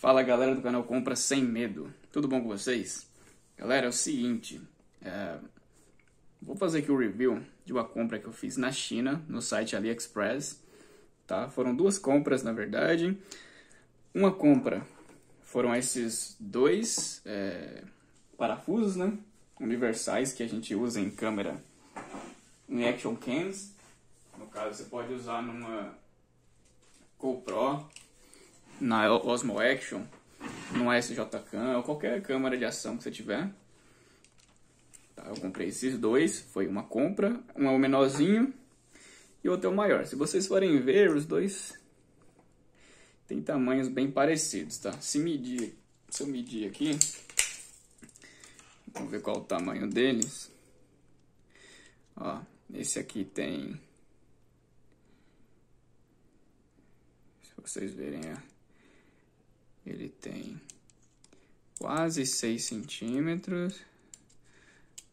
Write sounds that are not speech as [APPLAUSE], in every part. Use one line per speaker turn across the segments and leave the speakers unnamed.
Fala galera do canal Compra Sem Medo, tudo bom com vocês? Galera, é o seguinte, é... vou fazer aqui o um review de uma compra que eu fiz na China, no site AliExpress, tá? Foram duas compras, na verdade. Uma compra foram esses dois é... parafusos, né? Universais que a gente usa em câmera, em action cams. No caso, você pode usar numa GoPro na Osmo Action, no SJCam ou qualquer câmera de ação que você tiver. Tá, eu comprei esses dois, foi uma compra, um é o menorzinho e outro é o maior. Se vocês forem ver, os dois têm tamanhos bem parecidos, tá? Se medir, se eu medir aqui, vamos ver qual o tamanho deles. Ó, esse aqui tem... Se vocês verem, ó. É ele tem quase 6 centímetros.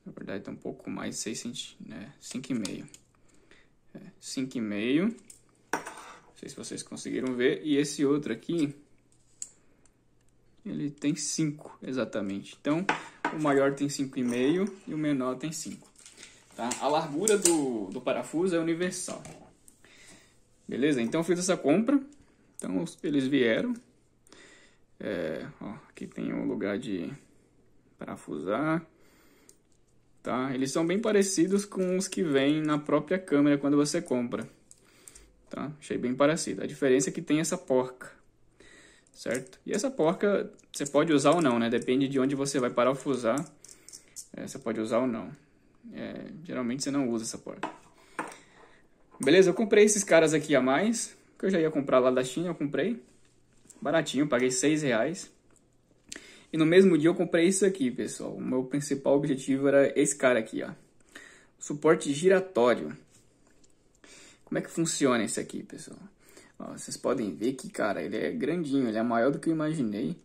Na verdade, é um pouco mais de 6 centímetros, né? 5,5. É, 5,5. Não sei se vocês conseguiram ver. E esse outro aqui, ele tem 5, exatamente. Então, o maior tem 5,5 e o menor tem 5. Tá? A largura do, do parafuso é universal. Beleza? Então, eu fiz essa compra. Então, eles vieram, é, ó, aqui tem um lugar de parafusar. Tá? Eles são bem parecidos com os que vêm na própria câmera quando você compra. Tá? Achei bem parecido. A diferença é que tem essa porca. Certo? E essa porca você pode usar ou não, né? Depende de onde você vai parafusar. É, você pode usar ou não. É, geralmente você não usa essa porca. Beleza, eu comprei esses caras aqui a mais. Que eu já ia comprar lá da China, eu comprei baratinho, paguei 6 reais. E no mesmo dia eu comprei isso aqui, pessoal. O meu principal objetivo era esse cara aqui, ó. Suporte giratório. Como é que funciona esse aqui, pessoal? Ó, vocês podem ver que, cara, ele é grandinho, ele é maior do que eu imaginei.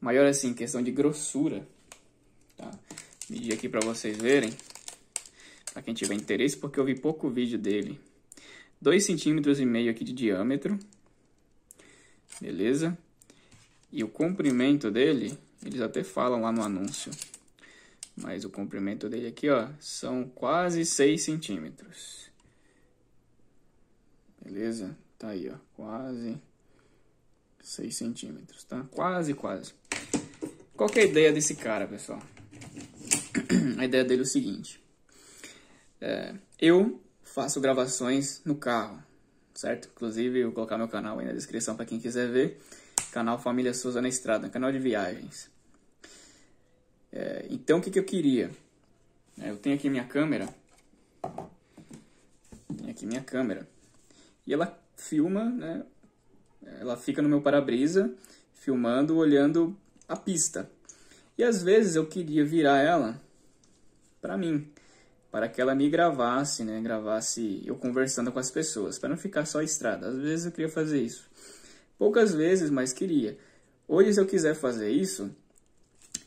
Maior, assim, questão de grossura. Tá? Medir aqui pra vocês verem. Pra quem tiver interesse, porque eu vi pouco vídeo dele. 2,5 cm aqui de diâmetro beleza? E o comprimento dele, eles até falam lá no anúncio, mas o comprimento dele aqui, ó, são quase 6 centímetros. Beleza? Tá aí, ó, quase 6 centímetros, tá? Quase, quase. Qual é a ideia desse cara, pessoal? [CLEARS THROAT] a ideia dele é o seguinte. É, eu faço gravações no carro, certo? Inclusive, eu vou colocar meu canal aí na descrição para quem quiser ver. Canal Família Souza na Estrada, canal de viagens. É, então, o que, que eu queria? É, eu tenho aqui minha câmera. Tenho aqui minha câmera. E ela filma, né? Ela fica no meu para-brisa, filmando, olhando a pista. E às vezes eu queria virar ela para mim para que ela me gravasse, né? Gravasse eu conversando com as pessoas, para não ficar só estrada. Às vezes eu queria fazer isso. Poucas vezes, mas queria. Hoje, se eu quiser fazer isso,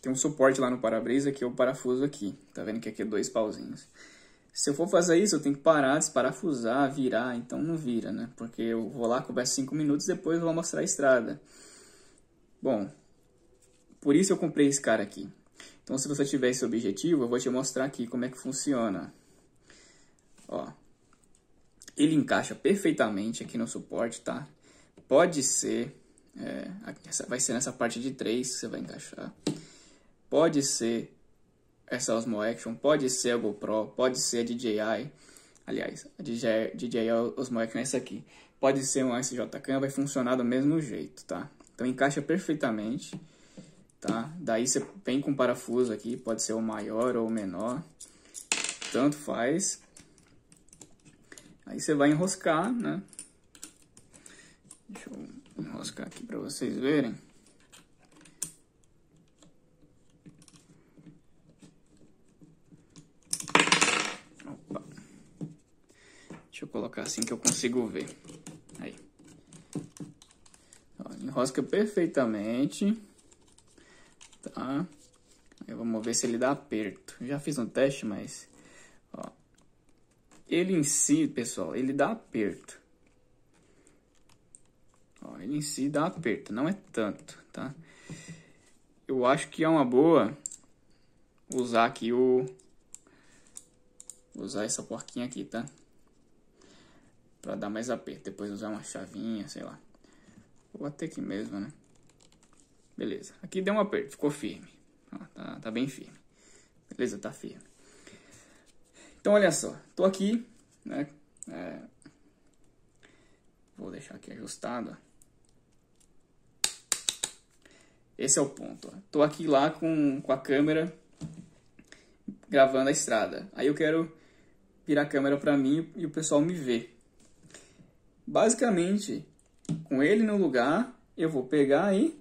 tem um suporte lá no para-brisa que eu parafuso aqui. Tá vendo que aqui é dois pauzinhos. Se eu for fazer isso, eu tenho que parar, desparafusar, virar. Então não vira, né? Porque eu vou lá, converso cinco minutos, depois eu vou mostrar a estrada. Bom, por isso eu comprei esse cara aqui. Então, se você tiver esse objetivo, eu vou te mostrar aqui como é que funciona. Ó, ele encaixa perfeitamente aqui no suporte, tá? Pode ser, é, vai ser nessa parte de 3 que você vai encaixar. Pode ser essa Osmo Action, pode ser a GoPro, pode ser a DJI. Aliás, a DJI, Osmo Action é essa aqui. Pode ser um SJ Cam, vai funcionar do mesmo jeito, tá? Então encaixa perfeitamente tá? Daí você vem com um parafuso aqui, pode ser o maior ou o menor, tanto faz. Aí você vai enroscar, né? Deixa eu enroscar aqui para vocês verem. Opa. Deixa eu colocar assim que eu consigo ver. Aí. Ó, enrosca perfeitamente ver se ele dá aperto. Já fiz um teste, mas... Ó. Ele em si, pessoal, ele dá aperto. Ó, ele em si dá aperto, não é tanto, tá? Eu acho que é uma boa usar aqui o... Usar essa porquinha aqui, tá? Pra dar mais aperto. Depois usar uma chavinha, sei lá. Ou até aqui mesmo, né? Beleza. Aqui deu um aperto, ficou firme. Tá, tá bem firme. Beleza, tá firme. Então, olha só. Tô aqui, né? É, vou deixar aqui ajustado. Esse é o ponto. Tô aqui lá com, com a câmera gravando a estrada. Aí eu quero virar a câmera para mim e o pessoal me ver. Basicamente, com ele no lugar, eu vou pegar e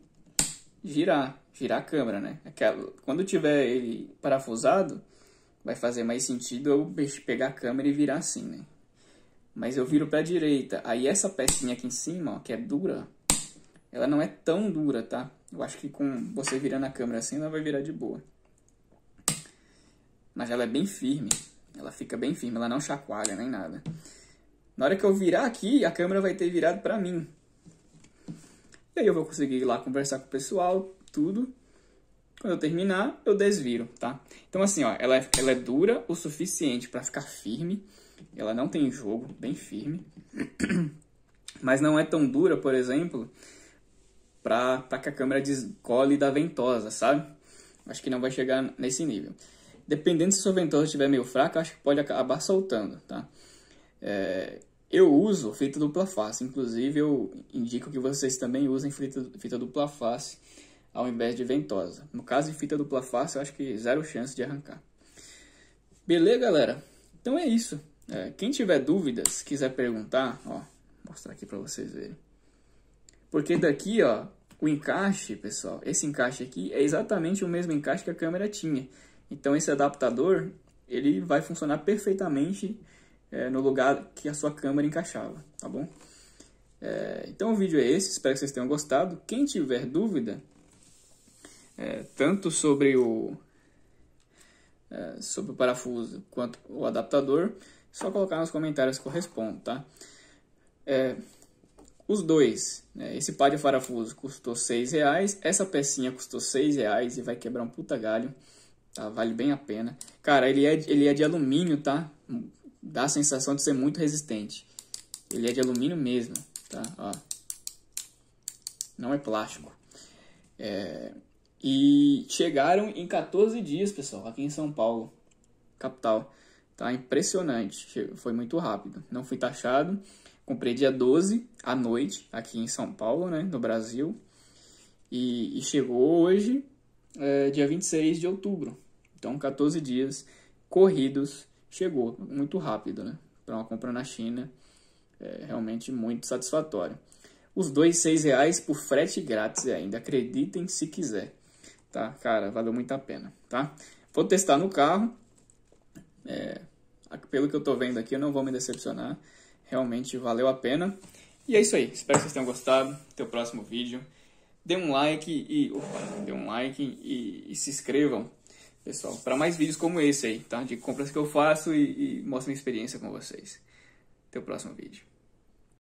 girar girar a câmera, né? Aquela, quando tiver ele parafusado, vai fazer mais sentido eu pegar a câmera e virar assim, né? Mas eu viro para a direita. Aí essa pecinha aqui em cima, ó, que é dura, ela não é tão dura, tá? Eu acho que com você virando a câmera assim, ela vai virar de boa. Mas ela é bem firme. Ela fica bem firme, ela não chacoalha nem nada. Na hora que eu virar aqui, a câmera vai ter virado para mim. E aí eu vou conseguir ir lá conversar com o pessoal, tudo. Quando eu terminar, eu desviro, tá? Então, assim, ó, ela é, ela é dura o suficiente para ficar firme. Ela não tem jogo, bem firme. [CLEARS THROAT] Mas não é tão dura, por exemplo, pra, pra que a câmera descole da ventosa, sabe? Acho que não vai chegar nesse nível. Dependendo se sua ventosa estiver meio fraca, acho que pode acabar soltando, tá? É, eu uso fita dupla face, inclusive eu indico que vocês também usem fita, fita dupla face ao invés de ventosa. No caso de fita dupla face, eu acho que zero chance de arrancar. Beleza, galera? Então é isso. É, quem tiver dúvidas, quiser perguntar, ó, vou mostrar aqui para vocês verem. Porque daqui, ó, o encaixe, pessoal, esse encaixe aqui é exatamente o mesmo encaixe que a câmera tinha. Então esse adaptador, ele vai funcionar perfeitamente é, no lugar que a sua câmera encaixava, tá bom? É, então o vídeo é esse, espero que vocês tenham gostado. Quem tiver dúvida, é, tanto sobre o, é, sobre o parafuso quanto o adaptador, só colocar nos comentários que eu respondo, tá? É, os dois, né? esse par de parafuso custou 6 reais, essa pecinha custou 6 reais e vai quebrar um puta galho, tá? Vale bem a pena. Cara, ele é, ele é de alumínio, tá? dá a sensação de ser muito resistente. Ele é de alumínio mesmo, tá? Ó. Não é plástico. É... E chegaram em 14 dias, pessoal, aqui em São Paulo, capital. Tá impressionante, foi muito rápido. Não fui taxado. Comprei dia 12 à noite, aqui em São Paulo, né, no Brasil. E, e chegou hoje, é, dia 26 de outubro. Então, 14 dias corridos chegou muito rápido, né? Para uma compra na China, é realmente muito satisfatório. Os dois seis reais por frete grátis ainda, acreditem se quiser, tá? Cara, valeu muito a pena, tá? Vou testar no carro, é, pelo que eu tô vendo aqui, eu não vou me decepcionar, realmente valeu a pena. E é isso aí, espero que vocês tenham gostado, até o próximo vídeo. Dê um like e... Opa, dê um like e, e se inscrevam pessoal, para mais vídeos como esse aí, tá? De compras que eu faço e, e mostro minha experiência com vocês. Até o próximo vídeo.